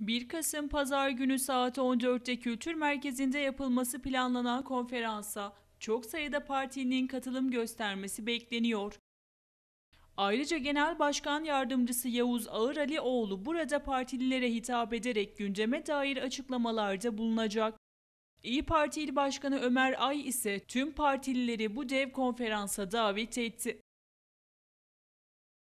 1 Kasım Pazar günü saat 14'te Kültür Merkezi'nde yapılması planlanan konferansa çok sayıda partinin katılım göstermesi bekleniyor. Ayrıca Genel Başkan Yardımcısı Yavuz Ağır Alioğlu burada partililere hitap ederek gündeme dair açıklamalarda bulunacak. İyi Parti İl Başkanı Ömer Ay ise tüm partilileri bu dev konferansa davet etti.